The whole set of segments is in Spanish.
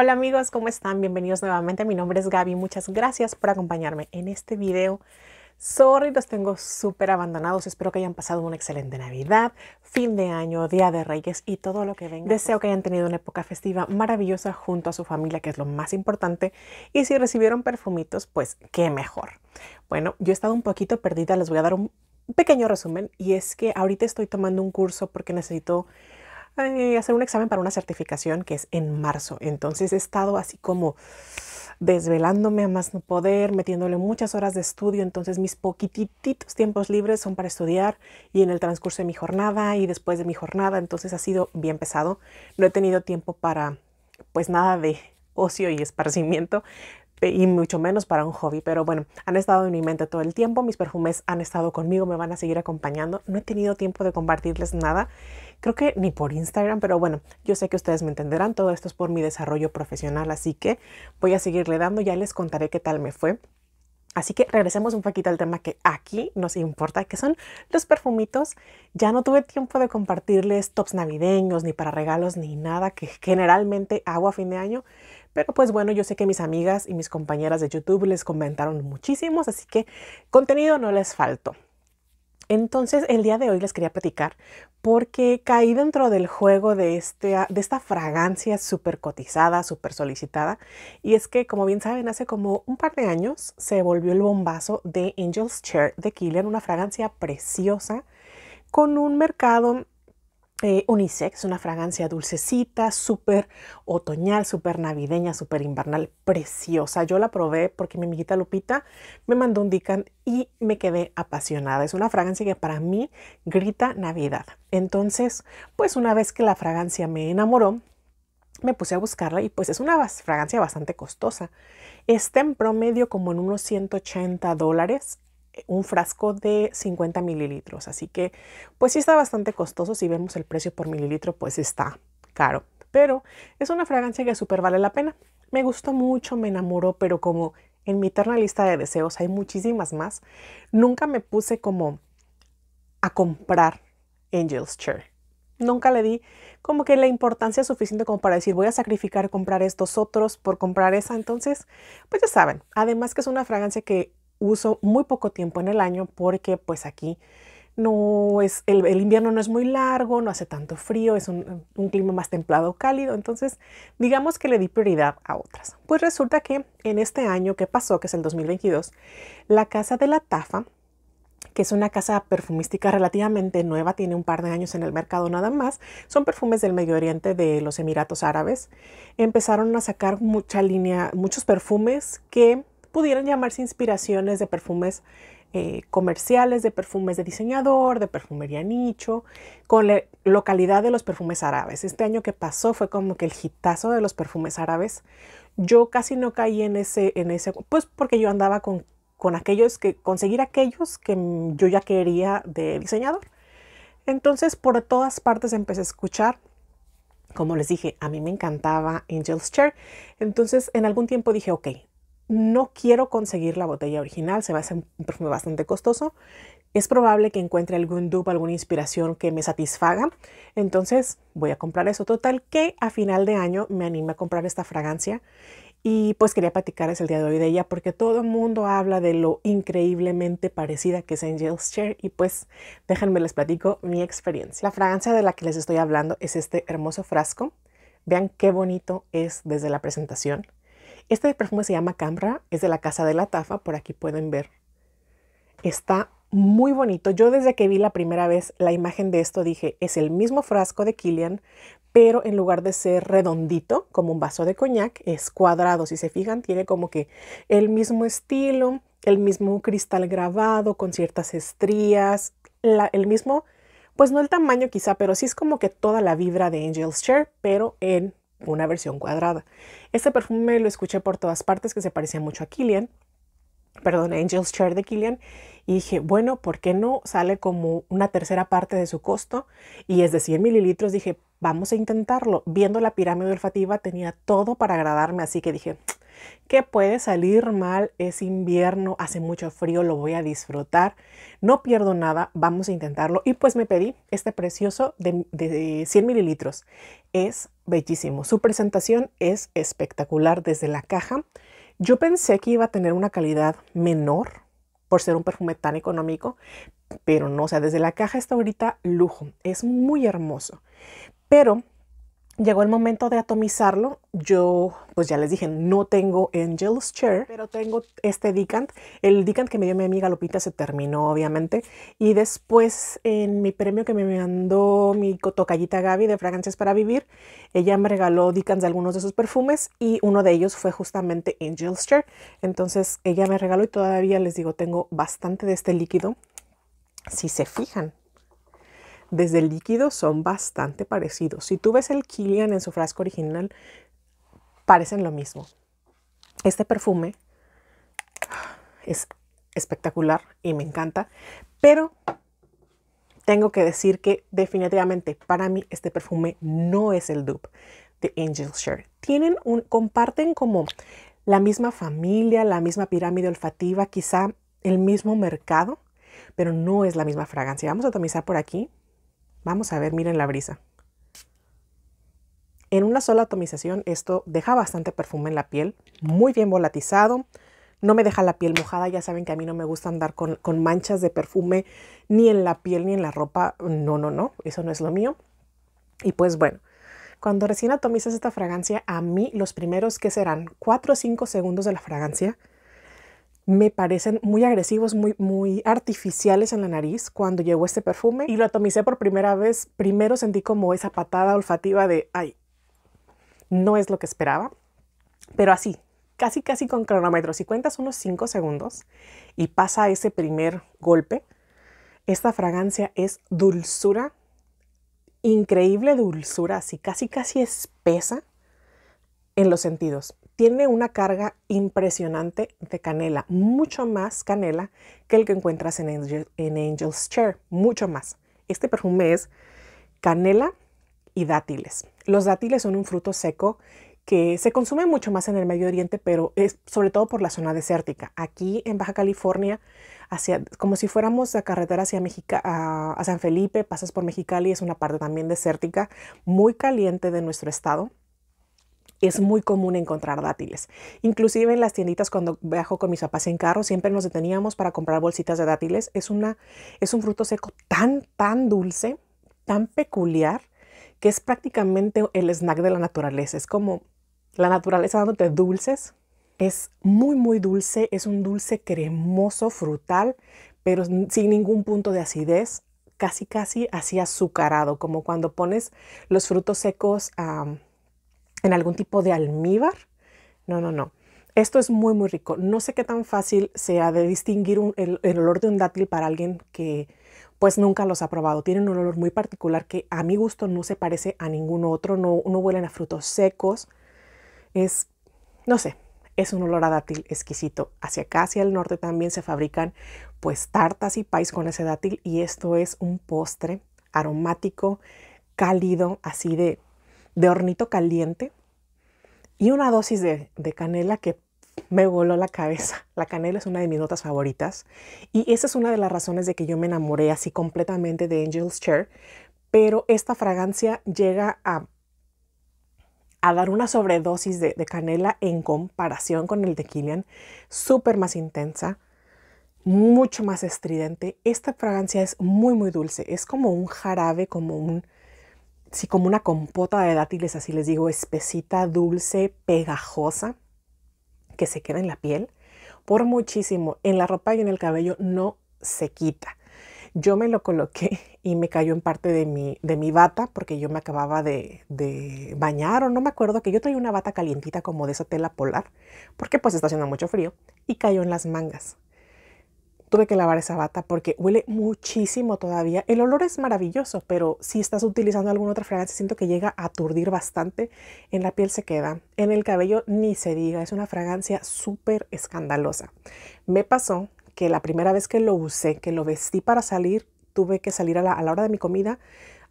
Hola amigos, ¿cómo están? Bienvenidos nuevamente. Mi nombre es Gaby. Muchas gracias por acompañarme en este video. Sorry, los tengo súper abandonados. Espero que hayan pasado una excelente Navidad, fin de año, Día de Reyes y todo lo que venga. Deseo que hayan tenido una época festiva maravillosa junto a su familia, que es lo más importante. Y si recibieron perfumitos, pues qué mejor. Bueno, yo he estado un poquito perdida. Les voy a dar un pequeño resumen. Y es que ahorita estoy tomando un curso porque necesito eh, hacer un examen para una certificación que es en marzo. Entonces he estado así como desvelándome a más no poder, metiéndole muchas horas de estudio, entonces mis poquititos tiempos libres son para estudiar y en el transcurso de mi jornada y después de mi jornada, entonces ha sido bien pesado. No he tenido tiempo para pues nada de ocio y esparcimiento, y mucho menos para un hobby, pero bueno, han estado en mi mente todo el tiempo, mis perfumes han estado conmigo, me van a seguir acompañando, no he tenido tiempo de compartirles nada, creo que ni por Instagram, pero bueno, yo sé que ustedes me entenderán, todo esto es por mi desarrollo profesional, así que voy a seguirle dando, ya les contaré qué tal me fue. Así que regresemos un poquito al tema que aquí nos importa, que son los perfumitos. Ya no tuve tiempo de compartirles tops navideños, ni para regalos, ni nada, que generalmente hago a fin de año. Pero pues bueno, yo sé que mis amigas y mis compañeras de YouTube les comentaron muchísimos, así que contenido no les faltó. Entonces, el día de hoy les quería platicar porque caí dentro del juego de, este, ah, de esta fragancia súper cotizada, súper solicitada. Y es que, como bien saben, hace como un par de años se volvió el bombazo de Angel's Chair de Kilian, una fragancia preciosa con un mercado eh, unisex, una fragancia dulcecita, súper otoñal, súper navideña, súper invernal, preciosa. Yo la probé porque mi amiguita Lupita me mandó un Dican y me quedé apasionada. Es una fragancia que para mí grita Navidad. Entonces, pues una vez que la fragancia me enamoró, me puse a buscarla y pues es una fragancia bastante costosa. Está en promedio como en unos 180 dólares un frasco de 50 mililitros. Así que pues sí está bastante costoso. Si vemos el precio por mililitro, pues está caro. Pero es una fragancia que súper vale la pena. Me gustó mucho, me enamoró, pero como en mi eterna lista de deseos hay muchísimas más, nunca me puse como a comprar Angel's Chair. Nunca le di como que la importancia suficiente como para decir voy a sacrificar comprar estos otros por comprar esa. Entonces, pues ya saben, además que es una fragancia que uso muy poco tiempo en el año porque pues aquí no es, el, invierno no es muy largo, no hace tanto frío, es un, clima más templado, o cálido, entonces digamos que le di prioridad a otras. Pues resulta que en este año que pasó, que es el 2022, la casa de la Tafa, que es una casa perfumística relativamente nueva, tiene un par de años en el mercado nada más. Son perfumes del Medio Oriente, de los Emiratos Árabes. Empezaron a sacar mucha línea, muchos perfumes que pudieran llamarse inspiraciones de perfumes eh, comerciales, de perfumes de diseñador, de perfumería nicho, con la localidad de los perfumes árabes. Este año que pasó fue como que el hitazo de los perfumes árabes. Yo casi no caí en ese, en ese pues porque yo andaba con, con aquellos que, conseguir aquellos que yo ya quería de diseñador. Entonces por todas partes empecé a escuchar como les dije, a mí me encantaba Angel's Chair. Entonces, en algún tiempo dije, ok, no quiero conseguir la botella original, se a hace un perfume bastante costoso. Es probable que encuentre algún dupe, alguna inspiración que me satisfaga. Entonces voy a comprar eso. Total que a final de año me animé a comprar esta fragancia. Y pues quería platicarles el día de hoy de ella porque todo el mundo habla de lo increíblemente parecida que es Angel's Chair. y pues déjenme les platico mi experiencia. La fragancia de la que les estoy hablando es este hermoso frasco. Vean qué bonito es desde la presentación. Este perfume se llama Cambra, es de la Casa de la Tafa, por aquí pueden ver. Está muy bonito. Yo desde que vi la primera vez la imagen de esto dije, es el mismo frasco de Killian, pero en lugar de ser redondito como un vaso de coñac, es cuadrado. Si se fijan, tiene como que el mismo estilo, el mismo cristal grabado con ciertas estrías, el mismo, pues no el tamaño quizá, pero sí es como que toda la vibra de Angel's Share, pero en una versión cuadrada. Este perfume lo escuché por todas partes que se parecía mucho a Killian, perdón, Angel's Chair de Killian, y dije, bueno, ¿por qué no sale como una tercera parte de su costo? Y es de 100 mililitros, dije, vamos a intentarlo. Viendo la pirámide olfativa tenía todo para agradarme, así que dije, que puede salir mal, es invierno, hace mucho frío, lo voy a disfrutar, no pierdo nada, vamos a intentarlo. Y pues me pedí este precioso de, 100 mililitros, es bellísimo, su presentación es espectacular desde la caja. Yo pensé que iba a tener una calidad menor por ser un perfume tan económico, pero no, o sea, desde la caja está ahorita lujo, es muy hermoso. Pero Llegó el momento de atomizarlo. Yo, pues ya les dije, no tengo Angel's Chair, pero tengo este Decant. El Decant que me dio mi amiga Lupita se terminó, obviamente. Y después, en mi premio que me mandó mi tocallita Gaby de Fragancias para Vivir, ella me regaló Decants de algunos de sus perfumes y uno de ellos fue justamente Angel's Chair. Entonces, ella me regaló y todavía les digo, tengo bastante de este líquido. Si se fijan, desde el líquido son bastante parecidos. Si tú ves el Kilian en su frasco original, parecen lo mismo. Este perfume es espectacular y me encanta, pero tengo que decir que definitivamente para mí este perfume no es el dupe de Angel Share. Tienen un, comparten como la misma familia, la misma pirámide olfativa, quizá el mismo mercado, pero no es la misma fragancia. Vamos a atomizar por aquí Vamos a ver, miren la brisa. En una sola atomización esto deja bastante perfume en la piel, muy bien volatizado, no me deja la piel mojada, ya saben que a mí no me gusta andar con, con manchas de perfume ni en la piel ni en la ropa, no, no, no, eso no es lo mío. Y pues bueno, cuando recién atomizas esta fragancia, a mí los primeros que serán 4 o 5 segundos de la fragancia me parecen muy agresivos, muy, muy artificiales en la nariz cuando llegó este perfume y lo atomicé por primera vez. Primero sentí como esa patada olfativa de, ay, no es lo que esperaba, pero así, casi, casi con cronómetro. Si cuentas unos 5 segundos y pasa ese primer golpe, esta fragancia es dulzura, increíble dulzura, así casi, casi espesa en los sentidos tiene una carga impresionante de canela, mucho más canela que el que encuentras en, Angel's Chair, mucho más. Este perfume es canela y dátiles. Los dátiles son un fruto seco que se consume mucho más en el Medio Oriente, pero es sobre todo por la zona desértica. Aquí en Baja California, hacia, como si fuéramos a carretera hacia San Felipe, pasas por Mexicali, es una parte también desértica, muy caliente de nuestro estado es muy común encontrar dátiles. Inclusive en las tienditas cuando viajo con mis papás en carro, siempre nos deteníamos para comprar bolsitas de dátiles. Es, una, es un fruto seco tan, tan dulce, tan peculiar, que es prácticamente el snack de la naturaleza. Es como la naturaleza dándote dulces. Es muy, muy dulce. Es un dulce cremoso, frutal, pero sin ningún punto de acidez. Casi, casi así azucarado, como cuando pones los frutos secos a en algún tipo de almíbar. No, no, no. Esto es muy, muy rico. No sé qué tan fácil sea de distinguir el, olor de un dátil para alguien que pues nunca los ha probado. Tienen un olor muy particular que a mi gusto no se parece a ningún otro. No, no huelen a frutos secos. Es, no sé, es un olor a dátil exquisito. Hacia acá, hacia el norte también se fabrican pues tartas y pais con ese dátil y esto es un postre aromático, cálido, así de de hornito caliente y una dosis de, canela que me voló la cabeza. La canela es una de mis notas favoritas y esa es una de las razones de que yo me enamoré así completamente de Angel's Chair, pero esta fragancia llega a, a dar una sobredosis de, de, canela en comparación con el de Killian, súper más intensa, mucho más estridente. Esta fragancia es muy muy dulce, es como un jarabe, como un sí, como una compota de dátiles, así les digo, espesita, dulce, pegajosa, que se queda en la piel. Por muchísimo, en la ropa y en el cabello no se quita. Yo me lo coloqué y me cayó en parte de mi, bata porque yo me acababa de, de bañar o no me acuerdo que yo traía una bata calientita como de esa tela polar porque pues está haciendo mucho frío y cayó en las mangas tuve que lavar esa bata porque huele muchísimo todavía. El olor es maravilloso, pero si estás utilizando alguna otra fragancia, siento que llega a aturdir bastante. En la piel se queda, en el cabello ni se diga, es una fragancia súper escandalosa. Me pasó que la primera vez que lo usé, que lo vestí para salir, tuve que salir a la, hora de mi comida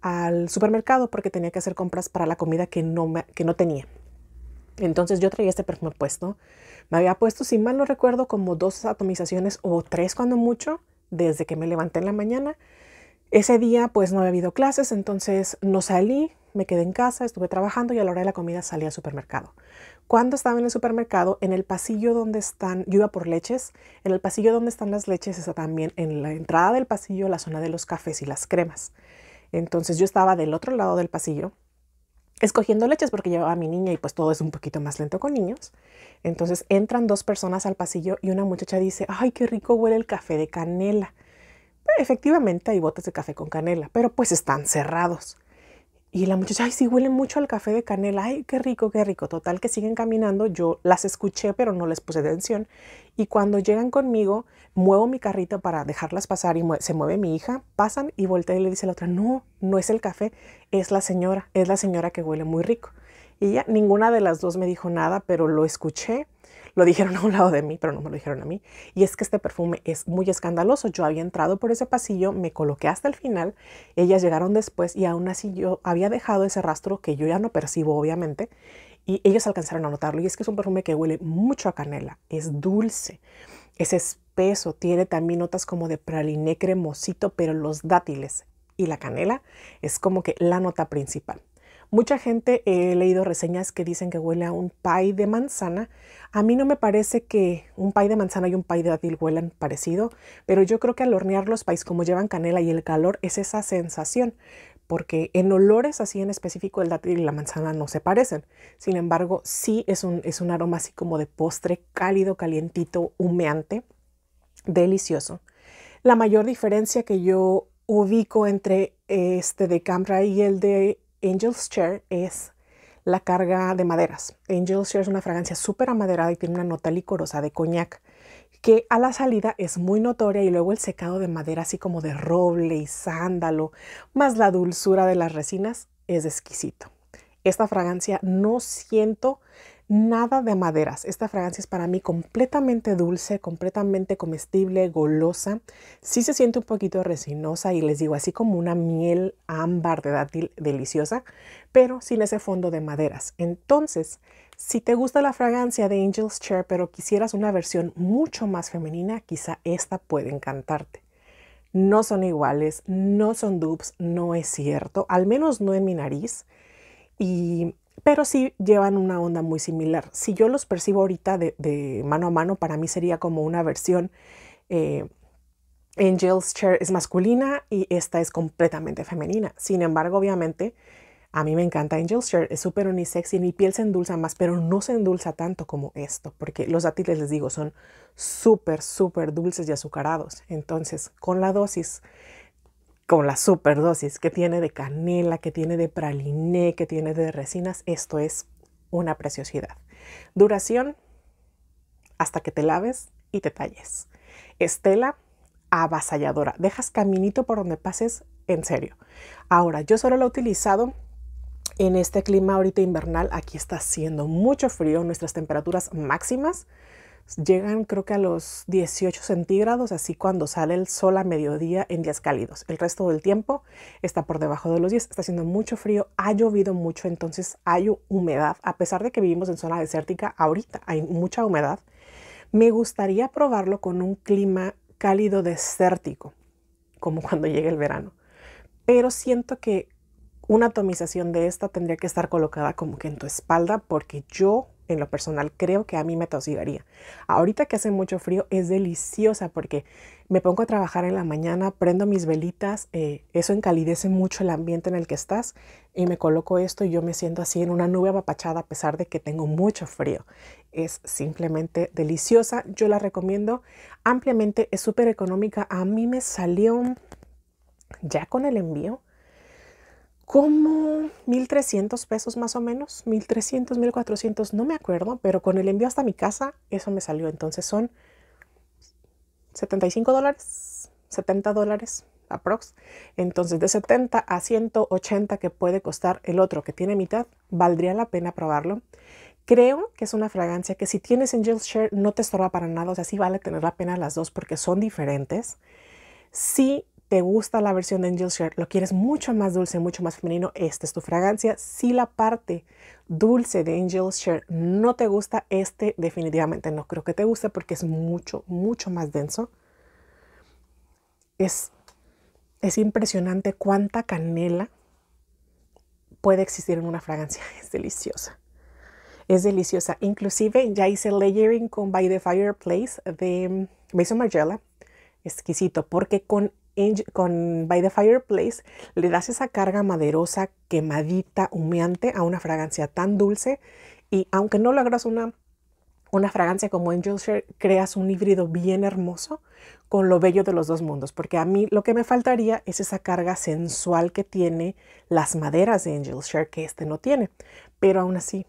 al supermercado porque tenía que hacer compras para la comida que no, que no tenía. Entonces yo traía este perfume puesto. Me había puesto, si mal no recuerdo, como dos atomizaciones o tres cuando mucho, desde que me levanté en la mañana. Ese día pues no había habido clases, entonces no salí, me quedé en casa, estuve trabajando y a la hora de la comida salí al supermercado. Cuando estaba en el supermercado, en el pasillo donde están, yo iba por leches, en el pasillo donde están las leches está también en la entrada del pasillo la zona de los cafés y las cremas. Entonces yo estaba del otro lado del pasillo escogiendo leches porque llevaba a mi niña y pues todo es un poquito más lento con niños. Entonces entran dos personas al pasillo y una muchacha dice, ay, qué rico huele el café de canela. efectivamente hay botes de café con canela, pero pues están cerrados. Y la muchacha, ay, sí huelen mucho al café de canela, ay, qué rico, qué rico. Total que siguen caminando, yo las escuché, pero no les puse atención. Y cuando llegan conmigo, muevo mi carrito para dejarlas pasar y se mueve mi hija, pasan y voltea y le dice la otra, no, no es el café, es la señora, es la señora que huele muy rico. Y ya ninguna de las dos me dijo nada, pero lo escuché lo dijeron a un lado de mí, pero no me lo dijeron a mí. Y es que este perfume es muy escandaloso. Yo había entrado por ese pasillo, me coloqué hasta el final, ellas llegaron después y aún así yo había dejado ese rastro que yo ya no percibo, obviamente, y ellos alcanzaron a notarlo. Y es que es un perfume que huele mucho a canela, es dulce, es espeso, tiene también notas como de praliné cremosito, pero los dátiles y la canela es como que la nota principal. Mucha gente eh, he leído reseñas que dicen que huele a un pie de manzana. A mí no me parece que un pie de manzana y un pie de dátil huelan parecido, pero yo creo que al hornear los pies como llevan canela y el calor es esa sensación, porque en olores así en específico el dátil y la manzana no se parecen. Sin embargo, sí es un, es un aroma así como de postre cálido, calientito, humeante, delicioso. La mayor diferencia que yo ubico entre este de Cambra y el de Angel's Chair es la carga de maderas. Angel's Chair es una fragancia súper amaderada y tiene una nota licorosa de coñac que a la salida es muy notoria y luego el secado de madera así como de roble y sándalo, más la dulzura de las resinas, es exquisito. Esta fragancia no siento Nada de maderas. Esta fragancia es para mí completamente dulce, completamente comestible, golosa. Sí se siente un poquito resinosa y les digo así como una miel ámbar de dátil deliciosa, pero sin ese fondo de maderas. Entonces, si te gusta la fragancia de Angel's Chair, pero quisieras una versión mucho más femenina, quizá esta puede encantarte. No son iguales, no son dupes, no es cierto, al menos no en mi nariz. Y pero sí llevan una onda muy similar. Si yo los percibo ahorita de, mano a mano, para mí sería como una versión. Eh, Angel's Chair es masculina y esta es completamente femenina. Sin embargo, obviamente, a mí me encanta Angel's Chair, es súper unisex y mi piel se endulza más, pero no se endulza tanto como esto, porque los dátiles, les digo, son súper, súper dulces y azucarados. Entonces, con la dosis con la superdosis que tiene de canela, que tiene de praliné, que tiene de resinas, esto es una preciosidad. Duración hasta que te laves y te talles. Estela avasalladora. Dejas caminito por donde pases, en serio. Ahora, yo solo lo he utilizado en este clima ahorita invernal. Aquí está haciendo mucho frío, nuestras temperaturas máximas llegan creo que a los 18 centígrados, así cuando sale el sol a mediodía en días cálidos. El resto del tiempo está por debajo de los 10, está haciendo mucho frío, ha llovido mucho, entonces hay humedad. A pesar de que vivimos en zona desértica, ahorita hay mucha humedad. Me gustaría probarlo con un clima cálido desértico, como cuando llegue el verano. Pero siento que una atomización de esta tendría que estar colocada como que en tu espalda porque yo en lo personal creo que a mí me tosigaría. Ahorita que hace mucho frío es deliciosa porque me pongo a trabajar en la mañana, prendo mis velitas, eh, eso encalidece mucho el ambiente en el que estás y me coloco esto y yo me siento así en una nube apapachada a pesar de que tengo mucho frío. Es simplemente deliciosa, yo la recomiendo ampliamente, es súper económica, a mí me salió ya con el envío como 1.300 pesos más o menos, 1.300, 1.400, no me acuerdo, pero con el envío hasta mi casa eso me salió. Entonces son 75 dólares, 70 dólares aprox. Entonces de 70 a 180 que puede costar el otro que tiene mitad, valdría la pena probarlo. Creo que es una fragancia que si tienes en Share no te estorba para nada, o sea, sí vale tener la pena las dos porque son diferentes. Sí te gusta la versión de Angel Share, lo quieres mucho más dulce, mucho más femenino, esta es tu fragancia. Si la parte dulce de Angel Share no te gusta, este definitivamente no creo que te guste porque es mucho, mucho más denso. Es, es impresionante cuánta canela puede existir en una fragancia. Es deliciosa. Es deliciosa. Inclusive ya hice layering con By the Fireplace de Maison mm, Margiela. Exquisito porque con con By the Fireplace le das esa carga maderosa, quemadita, humeante a una fragancia tan dulce y aunque no logras una, una fragancia como Angel Share, creas un híbrido bien hermoso con lo bello de los dos mundos, porque a mí lo que me faltaría es esa carga sensual que tiene las maderas de Angel Share que este no tiene, pero aún así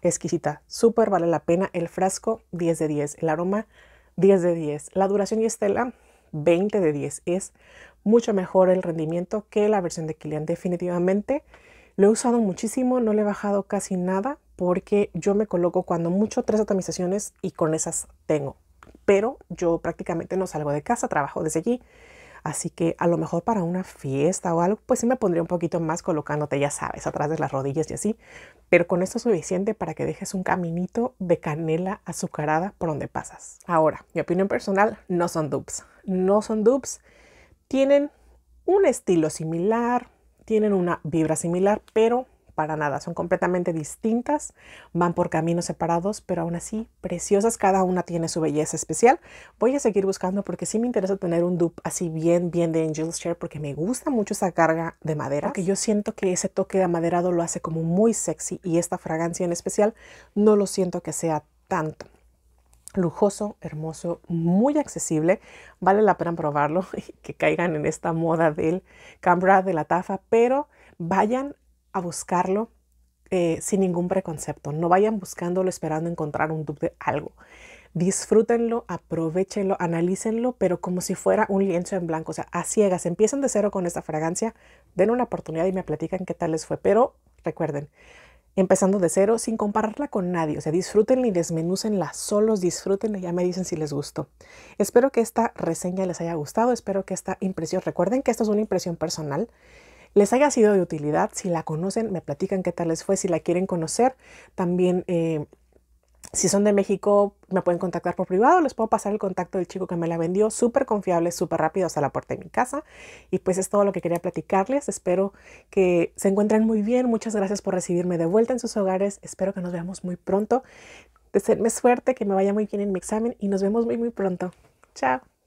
exquisita, súper vale la pena el frasco 10 de 10, el aroma 10 de 10, la duración y estela 20 de 10. Es mucho mejor el rendimiento que la versión de Kilian. Definitivamente lo he usado muchísimo, no le he bajado casi nada porque yo me coloco cuando mucho tres atomizaciones y con esas tengo. Pero yo prácticamente no salgo de casa, trabajo desde allí. Así que a lo mejor para una fiesta o algo, pues sí me pondría un poquito más colocándote, ya sabes, atrás de las rodillas y así. Pero con esto es suficiente para que dejes un caminito de canela azucarada por donde pasas. Ahora, mi opinión personal, no son dupes no son dupes, tienen un estilo similar, tienen una vibra similar, pero para nada, son completamente distintas, van por caminos separados, pero aún así preciosas, cada una tiene su belleza especial. Voy a seguir buscando porque sí me interesa tener un dupe así bien, bien de Angel's Share porque me gusta mucho esa carga de madera, que yo siento que ese toque de amaderado lo hace como muy sexy y esta fragancia en especial no lo siento que sea tanto lujoso, hermoso, muy accesible. Vale la pena probarlo, y que caigan en esta moda del Cambra de la Tafa, pero vayan a buscarlo eh, sin ningún preconcepto. No vayan buscándolo esperando encontrar un dupe de algo. Disfrútenlo, aprovechenlo, analícenlo, pero como si fuera un lienzo en blanco, o sea, a ciegas. empiecen de cero con esta fragancia, den una oportunidad y me platican qué tal les fue. Pero recuerden, empezando de cero, sin compararla con nadie. O sea, disfrútenla y desmenúcenla solos, disfrútenla y ya me dicen si les gustó. Espero que esta reseña les haya gustado, espero que esta impresión, recuerden que esto es una impresión personal, les haya sido de utilidad. Si la conocen, me platican qué tal les fue. Si la quieren conocer, también eh, si son de México, me pueden contactar por privado, les puedo pasar el contacto del chico que me la vendió, súper confiable, súper rápido hasta la puerta de mi casa. Y pues es todo lo que quería platicarles, espero que se encuentren muy bien, muchas gracias por recibirme de vuelta en sus hogares, espero que nos veamos muy pronto. Deseenme suerte, que me vaya muy bien en mi examen y nos vemos muy muy pronto. Chao.